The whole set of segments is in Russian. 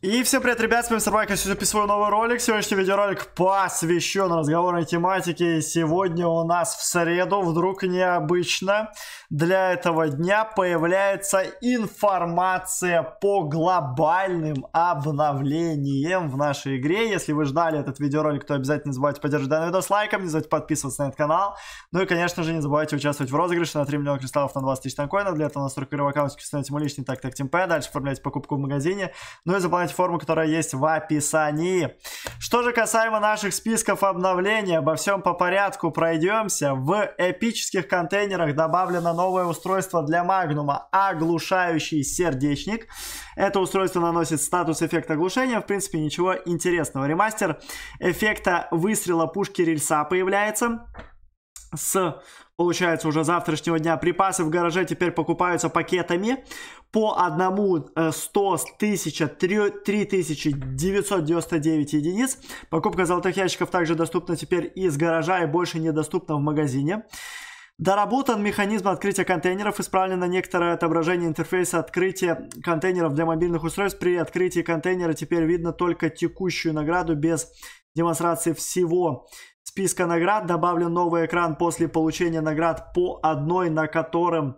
И всем привет, ребят, с вами Сарбайк, я сегодня записываю новый ролик. Сегодняшний видеоролик посвящен разговорной тематике. Сегодня у нас в среду, вдруг необычно, для этого дня появляется информация по глобальным обновлениям в нашей игре. Если вы ждали этот видеоролик, то обязательно не забывайте поддержать данный видос лайком, не забывайте подписываться на этот канал. Ну и, конечно же, не забывайте участвовать в розыгрыше на 3 миллиона кристаллов на 20 тысяч танкоинов. Для этого настройка игрового аккаунта, становится мой личный так так темпе, дальше оформляйте покупку в магазине, ну и заполняйте заполняйте форму, которая есть в описании. Что же касаемо наших списков обновлений, обо всем по порядку пройдемся. В эпических контейнерах добавлено новое устройство для Магнума, оглушающий сердечник. Это устройство наносит статус эффекта оглушения, в принципе ничего интересного. Ремастер эффекта выстрела пушки рельса появляется с, получается, уже завтрашнего дня припасы в гараже теперь покупаются пакетами по одному 100 э, с 1000 3999 единиц. Покупка золотых ящиков также доступна теперь из гаража и больше недоступна в магазине. Доработан механизм открытия контейнеров, исправлено некоторое отображение интерфейса открытия контейнеров для мобильных устройств. При открытии контейнера теперь видно только текущую награду без демонстрации всего списка наград добавлен новый экран после получения наград по одной, на котором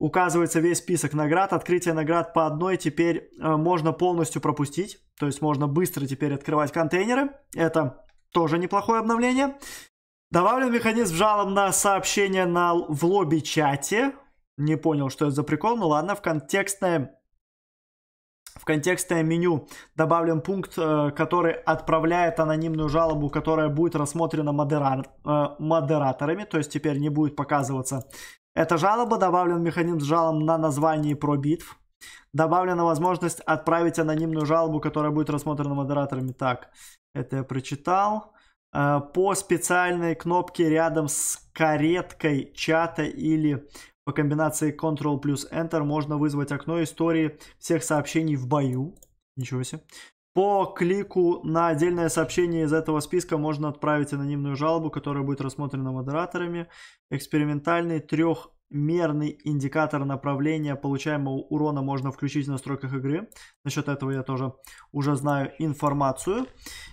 указывается весь список наград. Открытие наград по одной теперь э, можно полностью пропустить. То есть можно быстро теперь открывать контейнеры. Это тоже неплохое обновление. Добавлен механизм жалоб на сообщения на, в лобби-чате. Не понял, что это за прикол, но ну ладно, в контекстное контекстное меню добавлен пункт, э, который отправляет анонимную жалобу, которая будет рассмотрена модера... Э, модераторами, то есть теперь не будет показываться эта жалоба. Добавлен механизм с жалом на название про битв. Добавлена возможность отправить анонимную жалобу, которая будет рассмотрена модераторами. Так, это я прочитал. Э, по специальной кнопке рядом с кареткой чата или по комбинации Ctrl плюс Enter можно вызвать окно истории всех сообщений в бою. Ничего себе. По клику на отдельное сообщение из этого списка можно отправить анонимную жалобу, которая будет рассмотрена модераторами. Экспериментальный трехмерный индикатор направления получаемого урона можно включить в настройках игры. Насчет этого я тоже уже знаю информацию.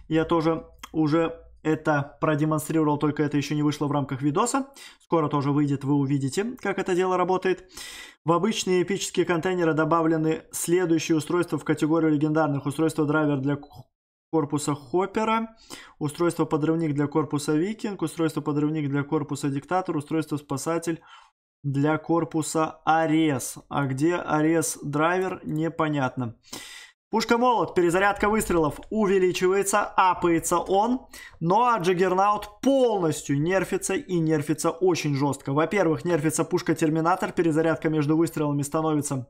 Я тоже уже это продемонстрировал, только это еще не вышло в рамках видоса. Скоро тоже выйдет, вы увидите, как это дело работает. В обычные эпические контейнеры добавлены следующие устройства в категорию легендарных. Устройство драйвер для корпуса Хоппера, устройство подрывник для корпуса Викинг, устройство подрывник для корпуса Диктатор, устройство спасатель для корпуса Арес. А где Арес драйвер, непонятно. Непонятно. Пушка-молот, перезарядка выстрелов увеличивается, апается он, но а полностью нерфится и нерфится очень жестко. Во-первых, нерфится пушка-терминатор, перезарядка между выстрелами становится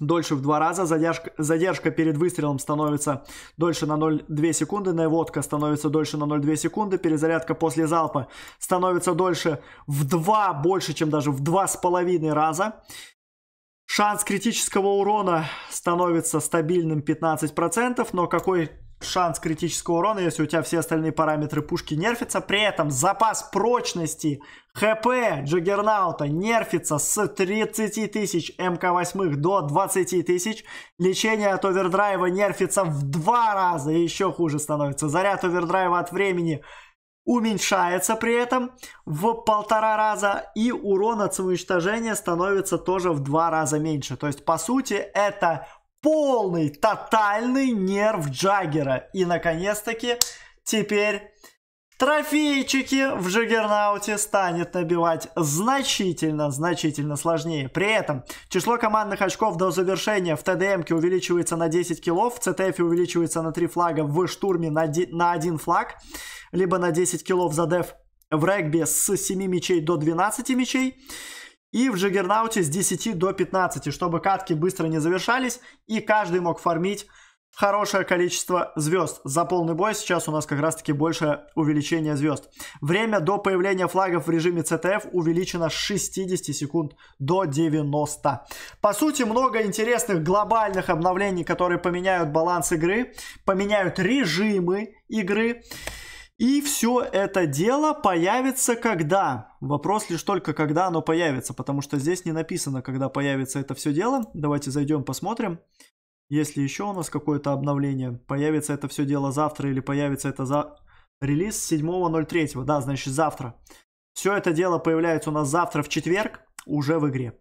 дольше в два раза, задержка, задержка перед выстрелом становится дольше на 0,2 секунды, наводка становится дольше на 0,2 секунды, перезарядка после залпа становится дольше в два, больше, чем даже в два с половиной раза. Шанс критического урона становится стабильным 15%, но какой шанс критического урона, если у тебя все остальные параметры пушки нерфятся. При этом запас прочности ХП Джаггернаута нерфится с 30 тысяч МК-8 до 20 тысяч. Лечение от овердрайва нерфится в два раза, и еще хуже становится. Заряд овердрайва от времени уменьшается при этом в полтора раза, и урон от самоуничтожения становится тоже в два раза меньше. То есть, по сути, это полный, тотальный нерв Джаггера. И, наконец-таки, теперь трофейчики в Джаггернауте станет набивать значительно, значительно сложнее. При этом число командных очков до завершения в ТДМ увеличивается на 10 килов, в ЦТФ увеличивается на 3 флага, в штурме на, на 1 флаг либо на 10 килов за деф. В регби с 7 мячей до 12 мячей. И в Джаггернауте с 10 до 15, чтобы катки быстро не завершались. И каждый мог фармить хорошее количество звезд. За полный бой сейчас у нас как раз таки больше увеличения звезд. Время до появления флагов в режиме CTF увеличено с 60 секунд до 90. По сути, много интересных глобальных обновлений, которые поменяют баланс игры, поменяют режимы игры. И все это дело появится когда? Вопрос лишь только, когда оно появится, потому что здесь не написано, когда появится это все дело. Давайте зайдем, посмотрим. Если еще у нас какое-то обновление, появится это все дело завтра или появится это за... релиз 7.03, да, значит завтра. Все это дело появляется у нас завтра в четверг уже в игре.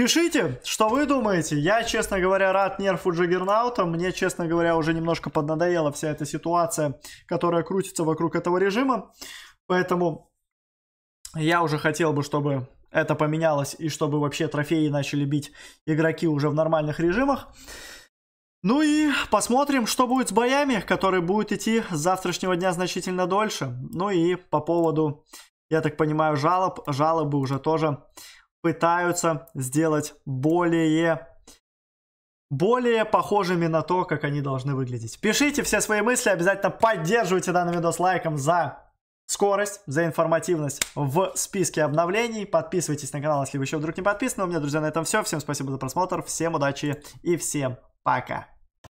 Пишите, что вы думаете. Я, честно говоря, рад нерфу Джаггернаута. Мне, честно говоря, уже немножко поднадоела вся эта ситуация, которая крутится вокруг этого режима. Поэтому я уже хотел бы, чтобы это поменялось и чтобы вообще трофеи начали бить игроки уже в нормальных режимах. Ну и посмотрим, что будет с боями, которые будут идти с завтрашнего дня значительно дольше. Ну и по поводу, я так понимаю, жалоб, жалобы уже тоже пытаются сделать более более похожими на то, как они должны выглядеть. Пишите все свои мысли, обязательно поддерживайте данный видос лайком за скорость, за информативность в списке обновлений. Подписывайтесь на канал, если вы еще вдруг не подписаны. У меня, друзья, на этом все. Всем спасибо за просмотр, всем удачи и всем пока.